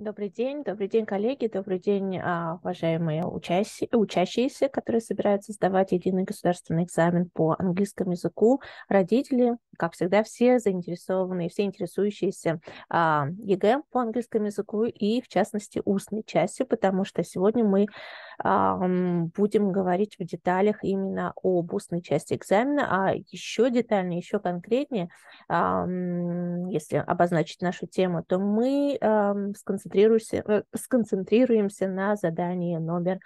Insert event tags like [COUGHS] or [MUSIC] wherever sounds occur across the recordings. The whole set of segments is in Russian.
Добрый день, добрый день, коллеги, добрый день, а, уважаемые учащие, учащиеся, которые собираются сдавать единый государственный экзамен по английскому языку, родители, как всегда, все заинтересованные, все интересующиеся а, ЕГЭ по английскому языку и, в частности, устной частью, потому что сегодня мы а, будем говорить в деталях именно об устной части экзамена, а еще детальнее, еще конкретнее, если обозначить нашу тему, то мы сконцентрируемся сконцентрируемся, э, сконцентрируемся на задании номер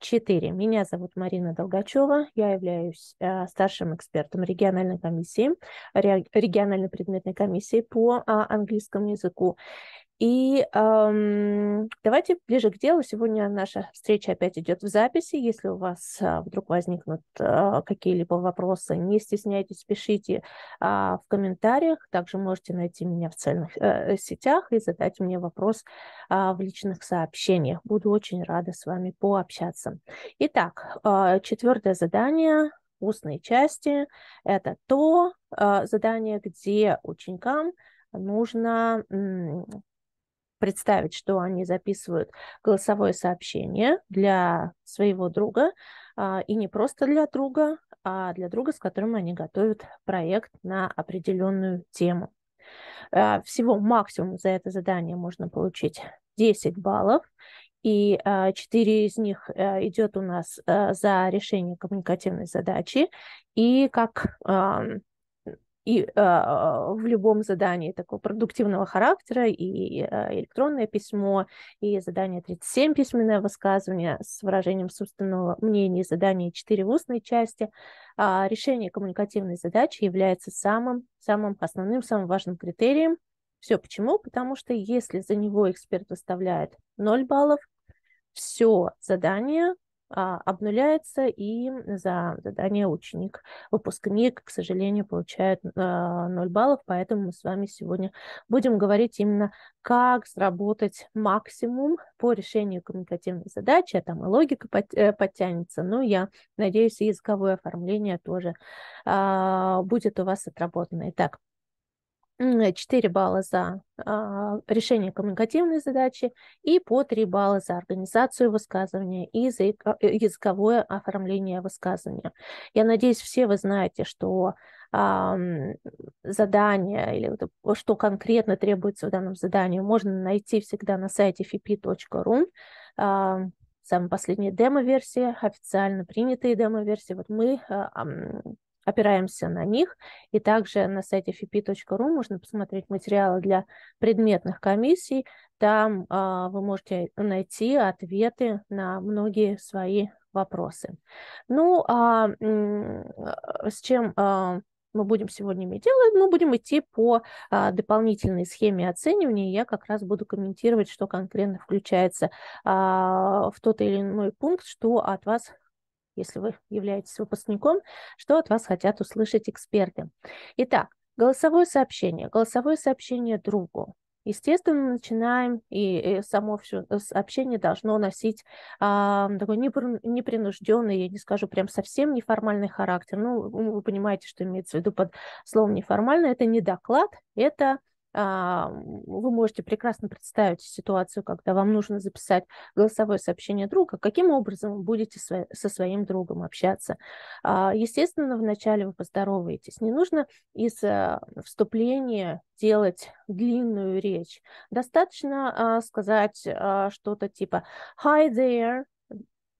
4. Меня зовут Марина Долгачева, я являюсь э, старшим экспертом региональной комиссии, региональной предметной комиссии по а, английскому языку. И эм, давайте ближе к делу. Сегодня наша встреча опять идет в записи. Если у вас э, вдруг возникнут э, какие-либо вопросы, не стесняйтесь, пишите э, в комментариях. Также можете найти меня в социальных э, сетях и задать мне вопрос э, в личных сообщениях. Буду очень рада с вами пообщаться. Итак, э, четвертое задание устной части. Это то э, задание, где ученикам нужно представить, что они записывают голосовое сообщение для своего друга, а, и не просто для друга, а для друга, с которым они готовят проект на определенную тему. А, всего максимум за это задание можно получить 10 баллов, и 4 а, из них э, идет у нас э, за решение коммуникативной задачи. И как и э, в любом задании такого продуктивного характера, и а, электронное письмо, и задание 37 письменное высказывание с выражением собственного мнения, задание 4 в устной части, э, решение коммуникативной задачи является самым, самым основным, самым важным критерием. Все почему? Потому что если за него эксперт выставляет 0 баллов, все задание а, обнуляется, и за задание ученик, выпускник, к сожалению, получает 0 а, баллов, поэтому мы с вами сегодня будем говорить именно, как сработать максимум по решению коммуникативной задачи, а там и логика э, подтянется, но ну, я надеюсь, и языковое оформление тоже а, будет у вас отработано. Итак, 4 э, балла за а, решение коммуникативной задачи и по 3 балла за организацию высказывания и за а, э, языковое оформление высказывания. Я надеюсь, все вы знаете, что а, задание или что конкретно требуется в данном задании, можно найти всегда на сайте fip.ru. самая последняя демо-версия, официально принятые демо-версии. Вот мы опираемся на них. И также на сайте fp.ru можно посмотреть материалы для предметных комиссий. Там а, вы можете найти ответы на многие свои вопросы. Ну, а с чем а, мы будем сегодня иметь дело, мы ну, будем идти по а, дополнительной схеме оценивания. Я как раз буду комментировать, что конкретно включается а, в тот или иной пункт, что от вас если вы являетесь выпускником, что от вас хотят услышать эксперты. Итак, голосовое сообщение. Голосовое сообщение другу. Естественно, начинаем, и, само все э, сообщение должно носить а, такой непринужденный, я не скажу прям совсем неформальный характер. Ну, вы понимаете, что имеется в виду под словом неформально. Это не доклад, это а, вы можете прекрасно представить ситуацию, когда вам нужно записать голосовое сообщение друга, каким образом вы будете со своим другом общаться. А, естественно, вначале вы поздороваетесь. Не нужно из э, вступления делать длинную речь. Достаточно а, сказать что-то типа «Hi there»,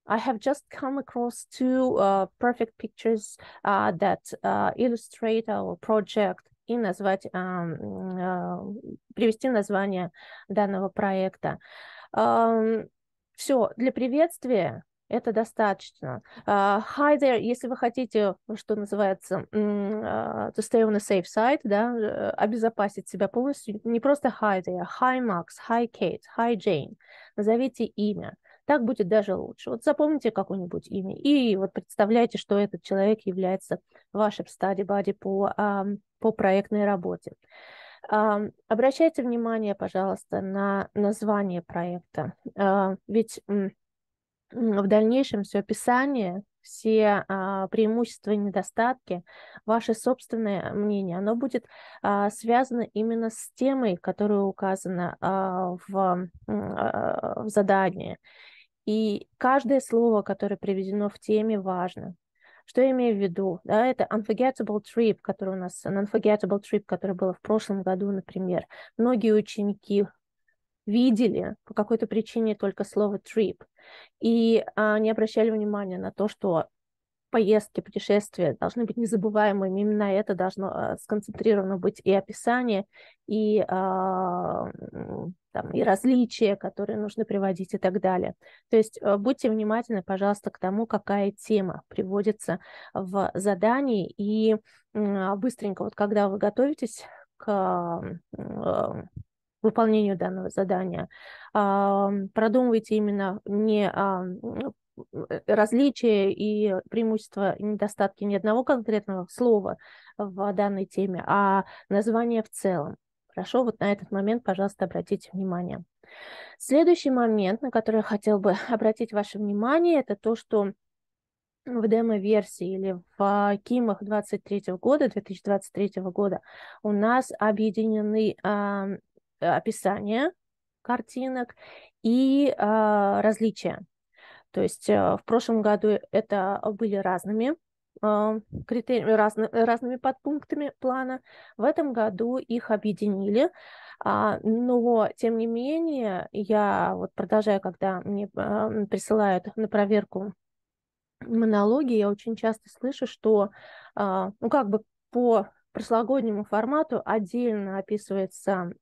I have just come across two uh, perfect pictures uh, that uh, illustrate our project и назвать, э, привести название данного проекта. Все, для приветствия это достаточно. Uh, hi there, если вы хотите, что называется, uh, to stay on the safe side, да, э, обезопасить себя полностью, не просто hi there, hi Max, hi Kate, hi Jane, назовите имя. Так будет даже лучше. Вот запомните какое-нибудь имя и вот представляете, что этот человек является вашим стади по um, по проектной работе. Обращайте внимание, пожалуйста, на название проекта, а, ведь в дальнейшем все описание, все а, преимущества и недостатки, ваше собственное мнение, оно будет а, связано именно с темой, которая указана в, в задании. И каждое слово, которое приведено в теме, важно. Что я имею в виду? Да, это unforgettable trip, который у нас, unforgettable trip, который был в прошлом году, например. Многие ученики видели по какой-то причине только слово trip и а, не обращали внимания на то, что поездки, путешествия должны быть незабываемыми. Именно это должно а, сконцентрировано быть и описание, и, а, там, и различия, которые нужно приводить и так далее. То есть э, будьте внимательны, пожалуйста, к тому, какая тема приводится в задании. И быстренько, вот когда вы готовитесь к э, выполнению данного задания. Продумывайте именно не а, Э, различия и преимущества и недостатки ни одного конкретного слова в данной теме, а названия в целом. Хорошо, вот на этот момент, пожалуйста, обратите внимание. Следующий момент, на который я хотел бы [LAUGHS] обратить ваше внимание, это то, что в демо-версии или в кимах 23 года, 2023 года у нас объединены э, описания картинок и э, различия. То есть э, в прошлом году это э, были разными а, критериями, разны, э, разными подпунктами плана. В этом году их объединили. А, но, тем не менее, я вот продолжаю, когда мне присылают на проверку монологи, я очень часто слышу, что, а, ну, как бы по прошлогоднему формату отдельно описывается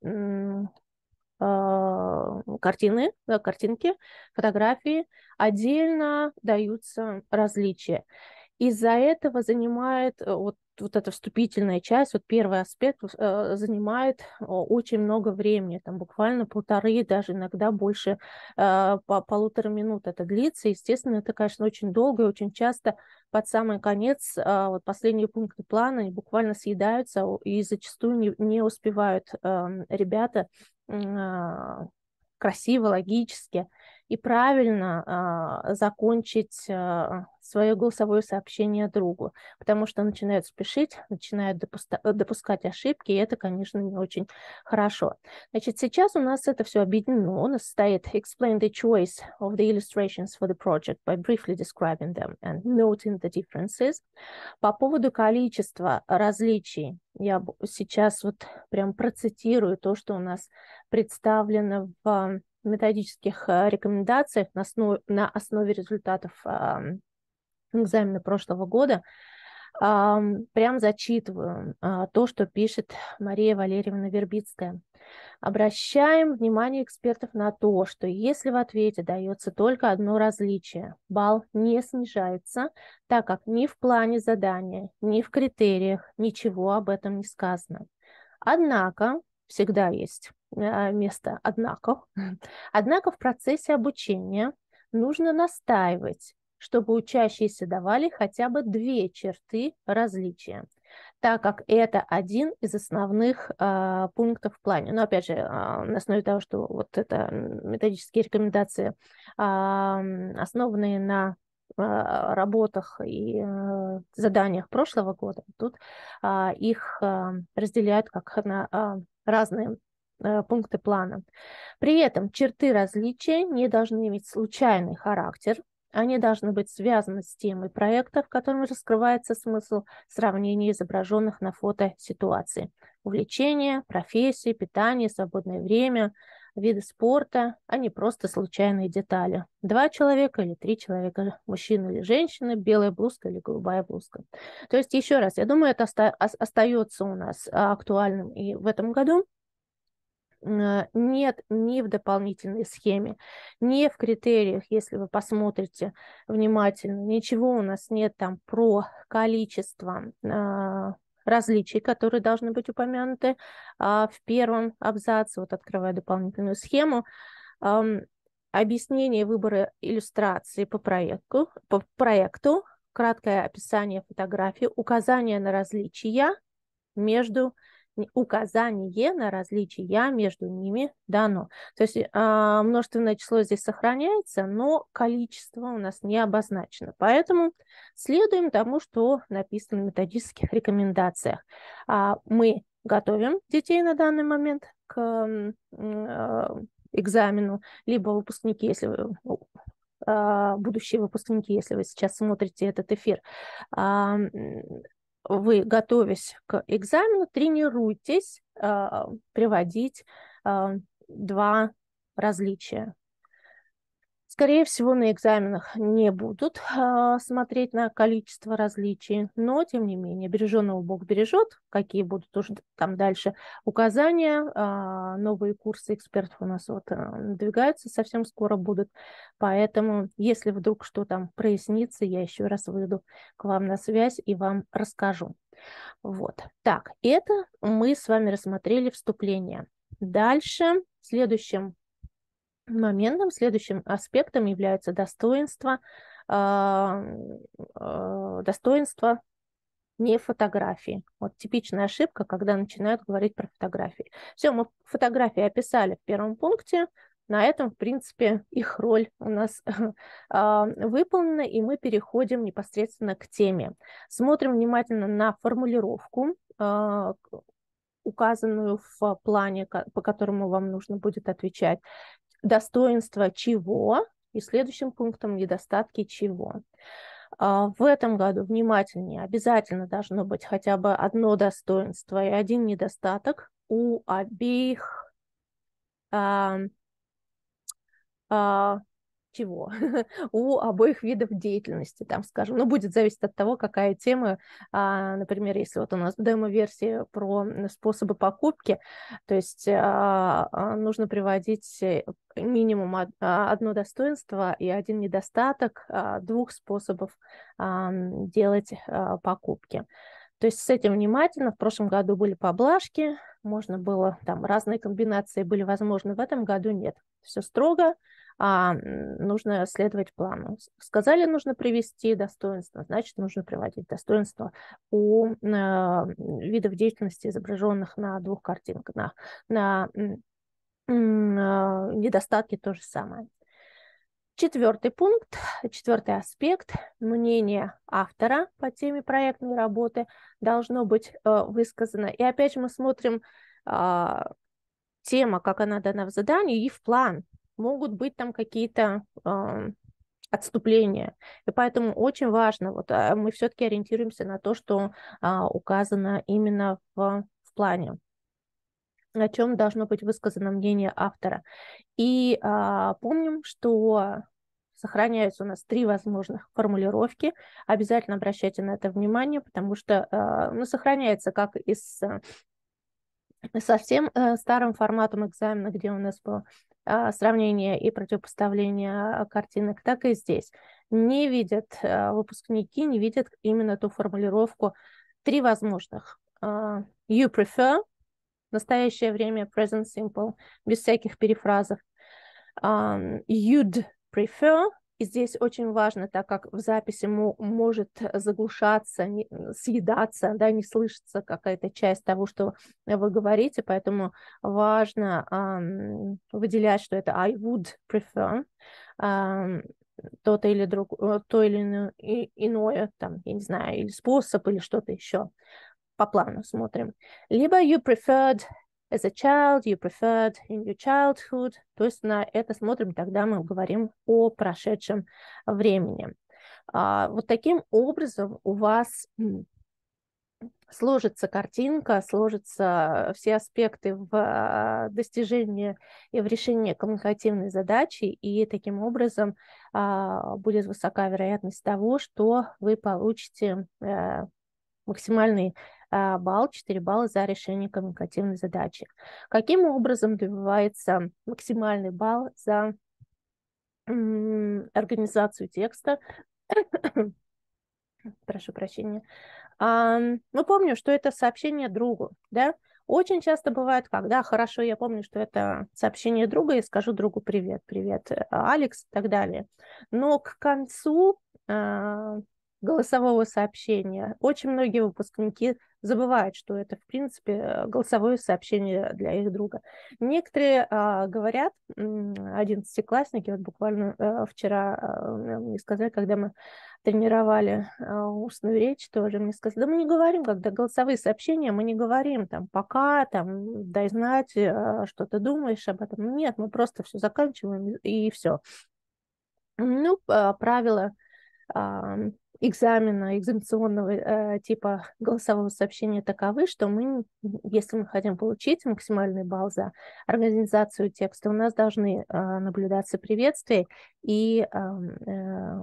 а, картины, картинки, фотографии, отдельно даются различия. Из-за этого занимает э, вот, вот эта вступительная часть, вот первый аспект э, занимает э, очень много времени, там буквально полторы, даже иногда больше по полутора минут это длится. Естественно, это, конечно, очень долго и очень часто под самый конец вот последние пункты плана они буквально съедаются и зачастую не, не успевают эм, ребята красиво, логически и правильно э, закончить э, а, свое голосовое сообщение другу, потому что начинают спешить, начинают допуска- допускать ошибки, и это, конечно, не очень хорошо. Значит, сейчас у нас это все объединено. Ну, у нас стоит «Explain the choice of the illustrations for the project by briefly describing them and noting the differences». По поводу количества различий я сейчас вот прям процитирую то, что у нас представлено в методических э, рекомендациях на, основе, на основе результатов экзамена прошлого года прям зачитываю а, то, что пишет Мария Валерьевна Вербицкая. Обращаем внимание экспертов на то, что если в ответе дается только одно различие, балл не снижается, так как ни в плане задания, ни в критериях ничего об этом не сказано. Однако всегда есть а, место «однако». [LAUGHS] Однако в процессе обучения нужно настаивать, чтобы учащиеся давали хотя бы две черты различия, так как это один из основных э, пунктов в плане. Но опять же, э, на основе того, что вот это методические рекомендации, э, основанные на работах и э, заданиях прошлого года, тут их разделяют как на разные Э, пункты плана. При этом черты различия не должны иметь случайный характер, они должны быть связаны с темой проекта, в котором раскрывается смысл сравнения изображенных на фото ситуаций. Увлечения, профессии, питание, свободное время, виды спорта, а не просто случайные детали. Два человека или три человека, мужчина или женщина, белая блузка или голубая блузка. То есть, еще раз, я думаю, это оста остается у нас а, актуальным и в этом году. Э, нет ни в дополнительной схеме, ни в критериях, если вы посмотрите внимательно. Ничего у нас нет там про количество а, различий, которые должны быть упомянуты а, в первом абзаце, вот открывая дополнительную схему объяснение выбора иллюстрации по проекту, по проекту, краткое описание фотографии, указание на различия между указание на различия между ними дано. То есть а, множественное число здесь сохраняется, но количество у нас не обозначено. Поэтому следуем тому, что написано в методических рекомендациях. А, мы готовим детей на данный момент к а, экзамену, либо выпускники, если вы будущие выпускники, если вы сейчас смотрите этот эфир, вы, готовясь к экзамену, тренируйтесь а, приводить а, два различия Скорее всего, на экзаменах не будут а, смотреть на количество различий, но, тем не менее, береженного Бог бережет, какие будут уже там дальше указания, а, новые курсы экспертов у нас вот а, надвигаются, совсем скоро будут, поэтому, если вдруг что там прояснится, я еще раз выйду к вам на связь и вам расскажу. Вот, так, это мы с вами рассмотрели вступление. Дальше, в следующем моментом, следующим аспектом является достоинство, а, а, достоинство не фотографии. Вот типичная ошибка, когда начинают говорить про фотографии. Все, мы фотографии описали в первом пункте. На этом, в принципе, их роль у нас [LAUGHS] а, выполнена, и мы переходим непосредственно к теме. Смотрим внимательно на формулировку, указанную в плане, по которому вам нужно будет отвечать достоинства чего и следующим пунктом недостатки чего. А, в этом году внимательнее обязательно должно быть хотя бы одно достоинство и один недостаток у обеих а, чего [LAUGHS] у обоих видов деятельности, там, скажем, ну, будет зависеть от того, какая тема, а, например, если вот у нас демо-версия про способы покупки, то есть а, а нужно приводить э, минимум а, одно достоинство и один недостаток а, двух способов а, делать а, покупки. То есть с этим внимательно. В прошлом году были поблажки, можно было, там разные комбинации были возможны, в этом году нет. Все строго, а, нужно следовать плану. Сказали, нужно привести достоинство, значит, нужно приводить достоинство у а, видов деятельности, изображенных на двух картинках. На, на а, недостатки то же самое. Четвертый пункт, четвертый аспект, мнение автора по теме проектной работы должно быть э, высказано. И опять же мы смотрим э, тема, как она дана в задании, и в план могут быть там какие-то э, отступления. И поэтому очень важно, вот а, мы все-таки ориентируемся на то, что э, указано именно в, в плане о чем должно быть высказано мнение автора. И а, помним, что сохраняются у нас три возможных формулировки. Обязательно обращайте на это внимание, потому что а, ну, сохраняется как из совсем э, старым форматом экзамена, где у нас по а, сравнения и противопоставления а, картинок, так и здесь. Не видят а, выпускники, не видят именно ту формулировку три возможных. You prefer, настоящее время, present simple, без всяких перефразов. You'd prefer, и здесь очень важно, так как в записи может заглушаться, съедаться, да, не слышится какая-то часть того, что вы говорите, поэтому важно um, выделять, что это I would prefer um, то-то или друг, э, то или иное, там, я не знаю, или способ, или что-то еще по плану смотрим. Либо you preferred as a child, you preferred in your childhood. То есть на это смотрим, тогда мы говорим о прошедшем времени. А, вот таким образом у вас сложится картинка, сложатся все аспекты в а, достижении и в решении коммуникативной задачи, и таким образом а, будет высока вероятность того, что вы получите э, максимальный а, балл, 4 балла за решение коммуникативной задачи. Каким образом добивается максимальный балл за организацию текста? [COUGHS] Прошу прощения. мы а, ну, помним что это сообщение другу, да? Очень часто бывает, когда хорошо, я помню, что это сообщение друга, и скажу другу привет, привет, Алекс и так далее. Но к концу а, голосового сообщения. Очень многие выпускники забывают, что это, в принципе, голосовое сообщение для их друга. Некоторые а, говорят, одиннадцатиклассники, вот буквально а, вчера а, мне сказали, когда мы тренировали а, устную речь, тоже мне сказали, да мы не говорим, когда голосовые сообщения, мы не говорим там пока, там дай знать, а, что ты думаешь об этом. Нет, мы просто все заканчиваем и все. Ну, а, правило экзамена, экзаменационного э, типа голосового сообщения таковы, что мы, если мы хотим получить максимальный балл за организацию текста, у нас должны э, наблюдаться приветствия и э, э,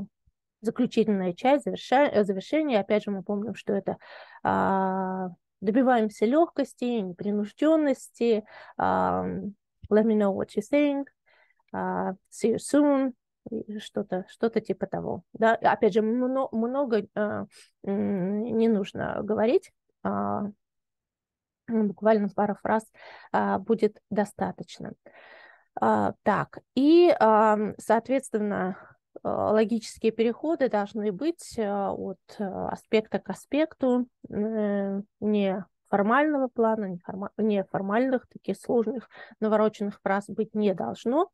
заключительная часть, заверша... Э, завершение. Опять же, мы помним, что это э, добиваемся легкости, непринужденности, э, let me know what you think, uh, see you soon, что-то что -то типа того. Да? Опять же, много, а, много э, не нужно говорить, э, буквально пара фраз э, будет достаточно. Э, так, и, э, соответственно, логические переходы должны быть от аспекта к аспекту, э, не формального плана, неформальных, таких сложных, навороченных фраз быть не должно.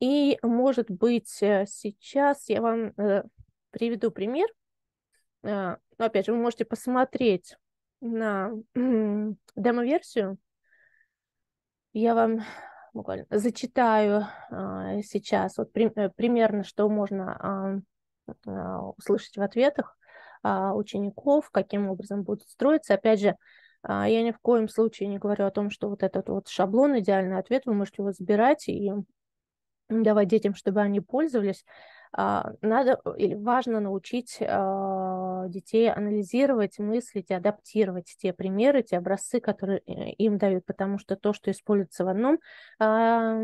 И, может быть, э, сейчас я вам э, приведу пример. Э, ну, опять же, вы можете посмотреть на демо-версию. Я вам буквально зачитаю а, сейчас вот примерно, что можно а, услышать в ответах а, учеников, каким образом будут строиться. Опять же, а, я ни в коем случае не говорю о том, что вот этот вот шаблон, идеальный ответ, вы можете его забирать и давать детям, чтобы они пользовались. А, надо э, или важно научить а, детей анализировать, мыслить и адаптировать те примеры, те образцы, которые э, им дают, потому что то, что используется в одном а,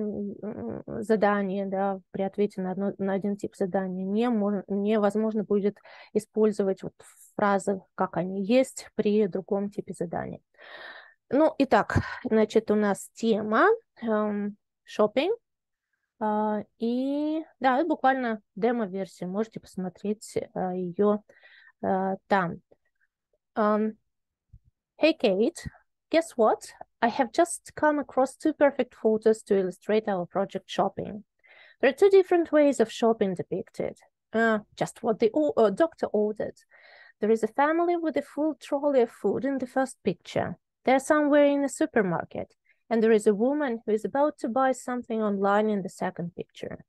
задании, да, при ответе на, одно, на один тип задания, не можно, невозможно будет использовать вот фразы, как они есть, при другом типе задания. Ну, итак, значит, у нас тема эм, шопинг, И да, буквально демо-версия, можете посмотреть ее там. Hey Kate, guess what? I have just come across two perfect photos to illustrate our project shopping. There are two different ways of shopping depicted. Uh, just what the uh, doctor ordered. There is a family with a full trolley of food in the first picture. They're somewhere in a supermarket and there is a woman who is about to buy something online in the second picture.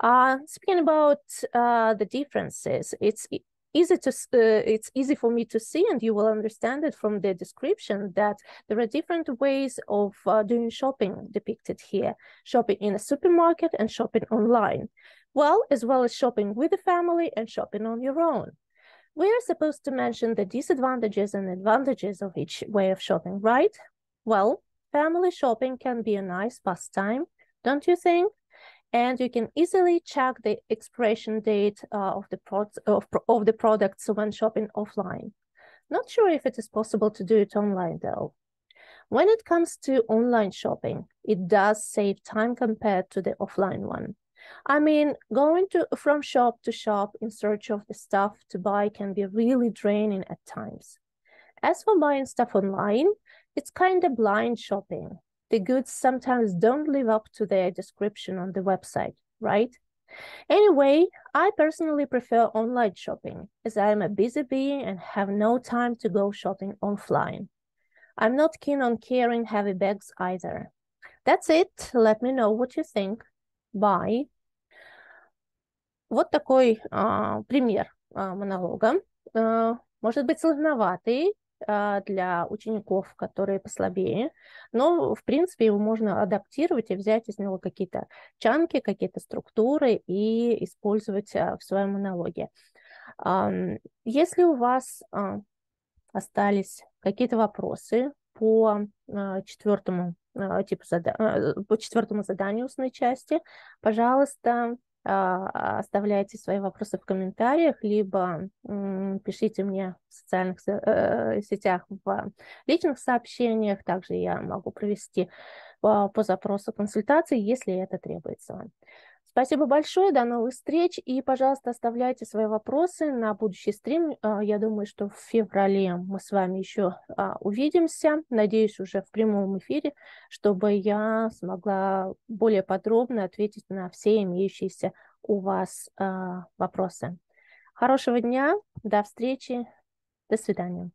Uh, speaking about uh, the differences, it's easy to uh, it's easy for me to see, and you will understand it from the description that there are different ways of uh, doing shopping depicted here: shopping in a supermarket and shopping online. Well, as well as shopping with the family and shopping on your own. We are supposed to mention the disadvantages and advantages of each way of shopping, right? Well, Family shopping can be a nice pastime, don't you think? And you can easily check the expiration date uh, of, the pro- of, of the products when shopping offline. Not sure if it is possible to do it online though. When it comes to online shopping, it does save time compared to the offline one. I mean, going to from shop to shop in search of the stuff to buy can be really draining at times. As for buying stuff online, it's kind of blind shopping. The goods sometimes don't live up to their description on the website, right? Anyway, I personally prefer online shopping as I am a busy bee and have no time to go shopping offline. I'm not keen on carrying heavy bags either. That's it. Let me know what you think. Bye. Вот такой пример монолога. может быть, сложноватый, А, для учеников, которые послабее. Но, в принципе, его можно адаптировать и взять из него какие-то чанки, какие-то структуры и использовать а, в своем монологе. Если у вас а, остались какие-то вопросы по четвертому типу зада... по четвертому заданию устной части, пожалуйста, а, оставляйте свои вопросы в комментариях, либо пишите мне в социальных э, сетях, в личных сообщениях. Также я могу провести а, по запросу консультации, если это требуется. вам. Спасибо большое, до новых встреч. И, пожалуйста, оставляйте свои вопросы на будущий стрим. А, я думаю, что в феврале мы с вами еще а, увидимся. Надеюсь, уже в прямом эфире, чтобы я смогла более подробно ответить на все имеющиеся у вас а, вопросы. Хорошего дня, до встречи, до свидания.